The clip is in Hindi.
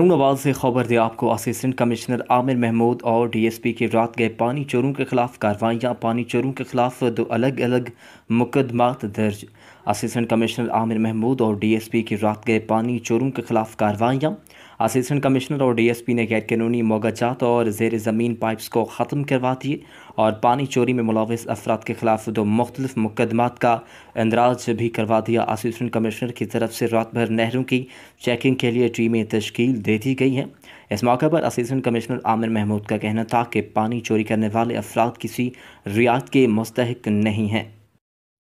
आवाज़ से खबर दी आपको असिस्टेंट कमिश्नर आमिर महमूद और डीएसपी के रात गए पानी चोरों के खिलाफ कार्रवाइयाँ पानी चोरों के खिलाफ दो अलग अलग मुकदमात दर्ज असिस्टेंट कमिश्नर आमिर महमूद और डीएसपी के रात गए पानी चोरों के खिलाफ कार्रवाइयाँ असिस्टेंट कमिश्नर और डीएसपी ने गैर कानूनी मोगाजात और जेर ज़मीन पाइप्स को ख़त्म करवा दिए और पानी चोरी में मुलविस अफराद के खिलाफ दो मुख्तलिफ मुकदमात का इंदराज भी करवा दिया असिस्टेंट कमिश्नर की तरफ से रात भर नहरों की चेकिंग के लिए टीमें तश्कील दे दी गई हैं इस मौके पर असिस्टेंट कमिश्नर आमिर महमूद का कहना था कि पानी चोरी करने वाले अफराद किसी रियात के मुस्तक नहीं हैं